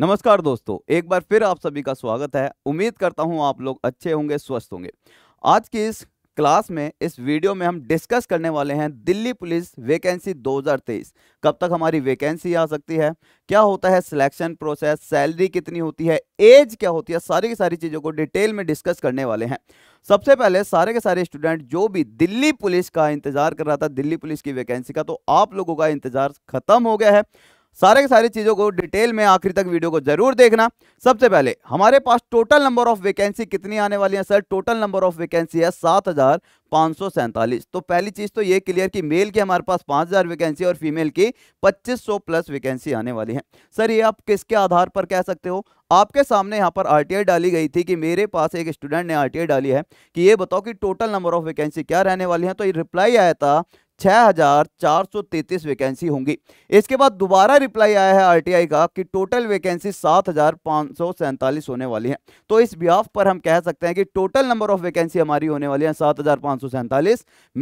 नमस्कार दोस्तों एक बार फिर आप सभी का स्वागत है उम्मीद करता हूं आप लोग अच्छे होंगे स्वस्थ होंगे आज की इस क्लास में इस वीडियो में हम डिस्कस करने वाले हैं दिल्ली पुलिस वैकेंसी 2023 कब तक हमारी वैकेंसी आ सकती है क्या होता है सिलेक्शन प्रोसेस सैलरी कितनी होती है एज क्या होती है सारी की सारी चीज़ों को डिटेल में डिस्कस करने वाले हैं सबसे पहले सारे के सारे स्टूडेंट जो भी दिल्ली पुलिस का इंतजार कर रहा था दिल्ली पुलिस की वैकेंसी का तो आप लोगों का इंतजार खत्म हो गया है सारे के सारी चीज़ों को डिटेल में आखिरी तक वीडियो को जरूर देखना सबसे पहले हमारे पास टोटल नंबर ऑफ वैकेंसी कितनी आने वाली है sir total number of vacancy है सात हज़ार पाँच सौ सैंतालीस तो पहली चीज़ तो ये क्लियर कि मेल की हमारे पास पाँच हज़ार वैकेंसी और फीमेल की पच्चीस सौ प्लस वैकेंसी आने वाली है सर ये आप किसके आधार पर कह सकते हो आपके सामने यहाँ पर आर डाली गई थी कि मेरे पास एक स्टूडेंट ने आर डाली है कि ये बताओ कि टोटल नंबर ऑफ वैकेंसी क्या रहने वाली है तो ये रिप्लाई आया था 6,433 वैकेंसी होंगी इसके बाद दोबारा रिप्लाई आया है आरटीआई का कि टोटल वैकेंसी सात होने वाली है तो इस बिहाफ पर हम कह सकते हैं कि टोटल नंबर ऑफ वैकेंसी हमारी होने वाली है सात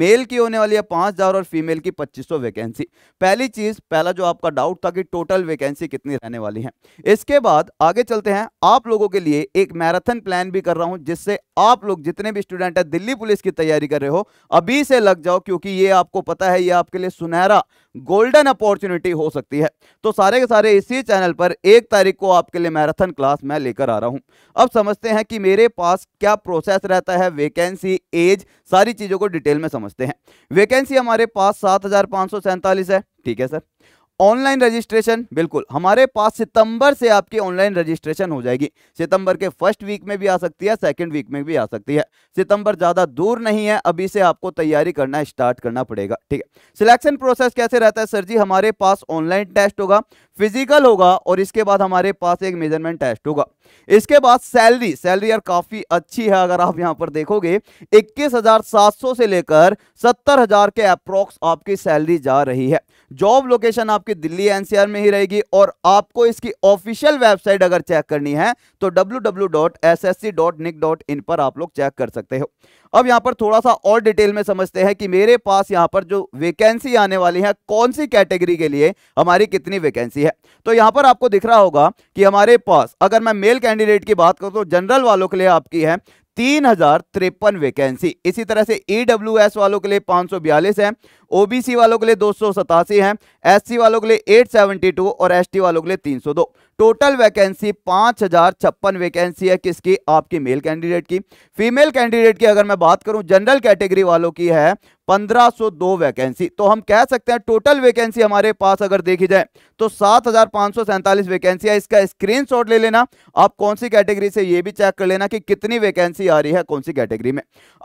मेल की होने वाली है पाँच और फीमेल की पच्चीस वैकेंसी पहली चीज पहला जो आपका डाउट था कि टोटल वैकेंसी कितनी रहने वाली है इसके बाद आगे चलते हैं आप लोगों के लिए एक मैराथन प्लान भी कर रहा हूं जिससे आप लोग जितने भी स्टूडेंट है दिल्ली पुलिस की तैयारी कर रहे हो अभी से लग जाओ क्योंकि ये आपको पता है ये आपके लिए सुनहरा गोल्डन अपॉर्चुनिटी हो सकती है तो सारे के सारे इसी चैनल पर एक तारीख को आपके लिए मैराथन क्लास मैं लेकर आ रहा हूं अब समझते हैं कि मेरे पास क्या प्रोसेस रहता है वैकेंसी एज सारी चीज़ों को डिटेल में समझते हैं वैकेंसी हमारे पास सात है ठीक है सर ऑनलाइन रजिस्ट्रेशन बिल्कुल हमारे पास सितंबर से आपकी ऑनलाइन रजिस्ट्रेशन हो जाएगी सितंबर के फर्स्ट वीक में भी आ सकती है सेकंड वीक में भी आ सकती है सितंबर ज़्यादा दूर नहीं है अभी से आपको तैयारी करना स्टार्ट करना पड़ेगा ठीक है सिलेक्शन प्रोसेस कैसे रहता है सर जी हमारे पास ऑनलाइन टेस्ट होगा फिजिकल होगा और इसके बाद हमारे पास एक मेजरमेंट टेस्ट होगा इसके बाद सैलरी सैलरी यार काफी अच्छी है अगर आप यहां पर देखोगे 21,700 से लेकर 70,000 के अप्रोक्स आपकी सैलरी जा रही है जॉब लोकेशन आपकी दिल्ली एनसीआर में ही रहेगी और आपको इसकी ऑफिशियल वेबसाइट अगर चेक करनी है तो डब्ल्यू पर आप लोग चेक कर सकते हो अब यहां पर थोड़ा सा और डिटेल में समझते हैं कि मेरे पास यहां पर जो वैकेंसी आने वाली है कौन सी कैटेगरी के लिए हमारी कितनी वैकेंसी है तो यहां पर आपको दिख रहा होगा कि हमारे पास अगर मैं मेल कैंडिडेट की बात करूं तो जनरल वालों के लिए आपकी है तीन हजार तिरपन वैकेंसी इसी तरह से ई वालों के लिए बयालीस है ओबीसी वालों के लिए दो है एससी वालों के लिए 872 और एसटी वालों के लिए 302 टोटल वैकेंसी पांच हजार छप्पन वैकेंसी है किसकी आपकी मेल कैंडिडेट की फीमेल कैंडिडेट की अगर मैं बात करूं जनरल कैटेगरी वालों की है 1502 वैकेंसी तो हम कह सकते हैं टोटल वैकेंसी हमारे पास अगर देखी जाए तो सात वैकेंसी है इसका स्क्रीनशॉट ले लेना आप कौन सी कैटेगरी से ये भी चेक कर लेना कि कितनी वैकेंसी आ रही है कौन सी कैटेगरी में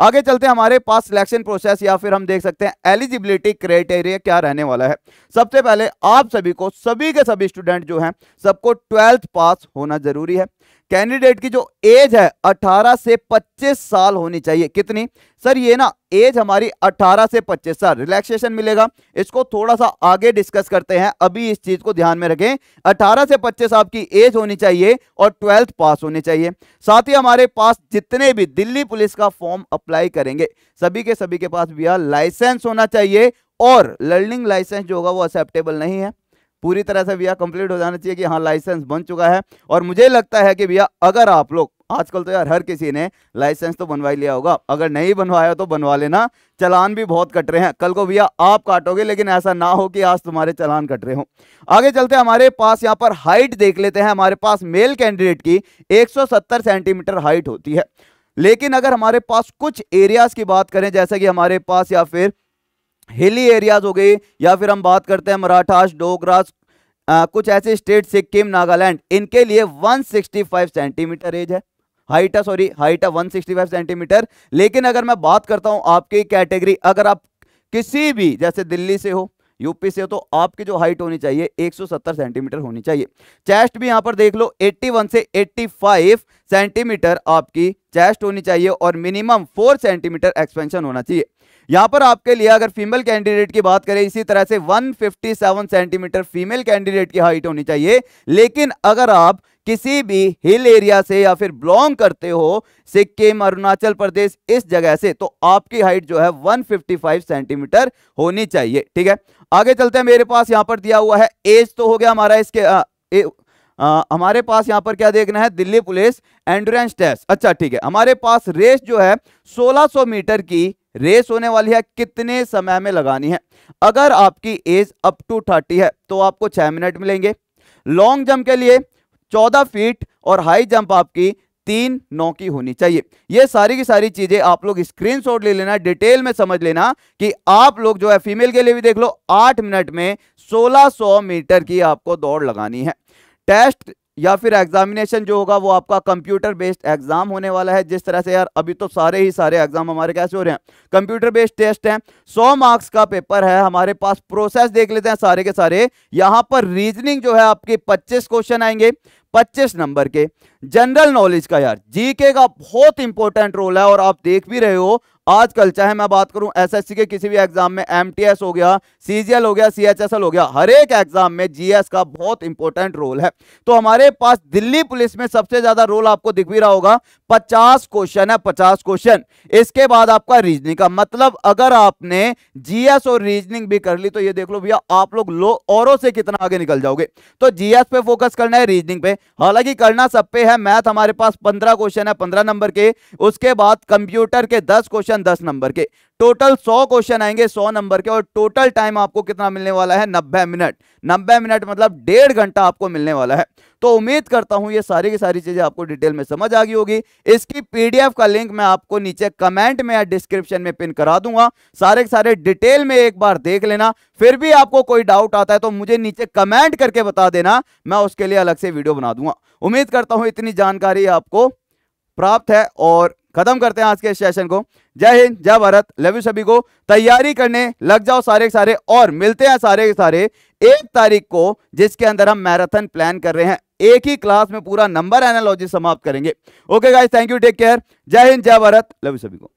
आगे चलते हमारे पास सिलेक्शन प्रोसेस या फिर हम देख सकते हैं एलिजिबिलिटी एलिजिबिलिटी क्राइटेरिया क्या रहने वाला है सबसे पहले आप सभी को सभी के सभी स्टूडेंट जो हैं सबको ट्वेल्थ पास होना जरूरी है कैंडिडेट की जो एज है 18 से 25 साल होनी चाहिए कितनी सर ये ना एज हमारी 18 से 25 साल रिलैक्सेशन मिलेगा इसको थोड़ा सा आगे डिस्कस करते हैं अभी इस चीज को ध्यान में रखें 18 से 25 आपकी एज होनी चाहिए और ट्वेल्थ पास होनी चाहिए साथ ही हमारे पास जितने भी दिल्ली पुलिस का फॉर्म अप्लाई करेंगे सभी के सभी के पास भैया लाइसेंस होना चाहिए और लर्निंग लाइसेंस जो होगा वो एक्सेप्टेबल नहीं है पूरी तरह से भैया कंप्लीट हो जाना चाहिए कि हाँ लाइसेंस बन चुका है और मुझे लगता है कि भैया अगर आप लोग आजकल तो यार हर किसी ने लाइसेंस तो बनवा लिया होगा अगर नहीं बनवाया तो बनवा लेना चलान भी बहुत कट रहे हैं कल को भैया आप काटोगे लेकिन ऐसा ना हो कि आज तुम्हारे चलान कट रहे हो आगे चलते हमारे पास यहाँ पर हाइट देख लेते हैं हमारे पास मेल कैंडिडेट की 170 सेंटीमीटर हाइट होती है लेकिन अगर हमारे पास कुछ एरियाज की बात करें जैसे कि हमारे पास या फिर हिली एरियाज हो गए या फिर हम बात करते हैं मराठास डोगराज कुछ ऐसे स्टेट सिक्किम नागालैंड इनके लिए 165 सेंटीमीटर एज है हाइट है सॉरी हाइट है 165 सेंटीमीटर लेकिन अगर मैं बात करता हूं आपकी कैटेगरी अगर आप किसी भी जैसे दिल्ली से हो यूपी से हो तो आपकी जो हाइट होनी चाहिए 170 सेंटीमीटर होनी चाहिए चेस्ट भी यहां पर देख लो 81 से 85 सेंटीमीटर आपकी चेस्ट होनी चाहिए और मिनिमम 4 सेंटीमीटर एक्सपेंशन होना चाहिए यहाँ पर आपके लिए अगर फीमेल कैंडिडेट की बात करें इसी तरह से 157 सेंटीमीटर फीमेल कैंडिडेट की हाइट होनी चाहिए लेकिन अगर आप किसी भी हिल एरिया से या फिर बिलोंग करते हो सिक्किम अरुणाचल प्रदेश इस जगह से तो आपकी हाइट जो है 155 सेंटीमीटर होनी चाहिए ठीक है आगे चलते हैं मेरे पास यहां पर दिया हुआ है एज तो हो गया हमारा इसके आ, ए, आ, हमारे पास यहां पर क्या देखना है दिल्ली पुलिस एंडोरेंस टेस्ट अच्छा ठीक है हमारे पास रेस जो है 1600 मीटर की रेस होने वाली है कितने समय में लगानी है अगर आपकी एज अप टू थर्टी है तो आपको छह मिनट मिलेंगे लॉन्ग जंप के लिए चौदह फीट और हाई जंप आपकी तीन नौ की होनी चाहिए ये सारी की सारी चीजें आप लोग स्क्रीनशॉट ले लेना डिटेल में समझ लेना कि आप लोग जो है फीमेल के लिए भी देख लो आठ मिनट में 1600 मीटर की आपको दौड़ लगानी है टेस्ट या फिर एग्जामिनेशन जो होगा वो आपका कंप्यूटर बेस्ड एग्जाम होने वाला है जिस तरह से यार अभी तो सारे ही सारे एग्जाम हमारे कैसे हो रहे हैं कंप्यूटर बेस्ड टेस्ट हैं 100 मार्क्स का पेपर है हमारे पास प्रोसेस देख लेते हैं सारे के सारे यहां पर रीजनिंग जो है आपके 25 क्वेश्चन आएंगे 25 नंबर के जनरल नॉलेज का यार जीके का बहुत इंपॉर्टेंट रोल है और आप देख भी रहे हो आजकल चाहे मैं बात करूं एसएससी के किसी भी एग्जाम में एमटीएस हो गया सीजीएल हो गया सीएचएसएल हो गया हर एक एग्जाम में जीएस का बहुत इंपॉर्टेंट रोल है तो हमारे पास दिल्ली पुलिस में सबसे ज्यादा रोल आपको दिख भी रहा होगा 50 क्वेश्चन है 50 क्वेश्चन इसके बाद आपका रीजनिंग का मतलब अगर आपने जीएस और रीजनिंग भी कर ली तो ये देख लो भैया आप लोग लो औरों से कितना आगे निकल जाओगे तो जीएस पे फोकस करना है रीजनिंग पे हालांकि करना सब पे है मैथ हमारे पास पंद्रह क्वेश्चन है पंद्रह नंबर के उसके बाद कंप्यूटर के दस क्वेश्चन दस नंबर के टोटल सौ क्वेश्चन आएंगे सौ नंबर के और टोटल टाइम आपको कितना मिलने वाला है नब्बे मिनट नब्बे मिनट मतलब डेढ़ घंटा आपको मिलने वाला है तो उम्मीद करता हूं ये सारी की सारी चीजें आपको डिटेल में समझ आ गई होगी इसकी पीडीएफ का लिंक मैं आपको नीचे कमेंट में या डिस्क्रिप्शन में पिन करा दूंगा सारे के सारे डिटेल में एक बार देख लेना फिर भी आपको कोई डाउट आता है तो मुझे नीचे कमेंट करके बता देना मैं उसके लिए अलग से वीडियो बना दूंगा उम्मीद करता हूं इतनी जानकारी आपको प्राप्त है और खत्म करते हैं आज के इस सेशन को जय हिंद जय भारत लव यू सभी को तैयारी करने लग जाओ सारे के सारे और मिलते हैं सारे के सारे एक तारीख को जिसके अंदर हम मैराथन प्लान कर रहे हैं एक ही क्लास में पूरा नंबर एनालॉजी समाप्त करेंगे okay guys thank you take care जय हिंद जय भारत लव यू सभी को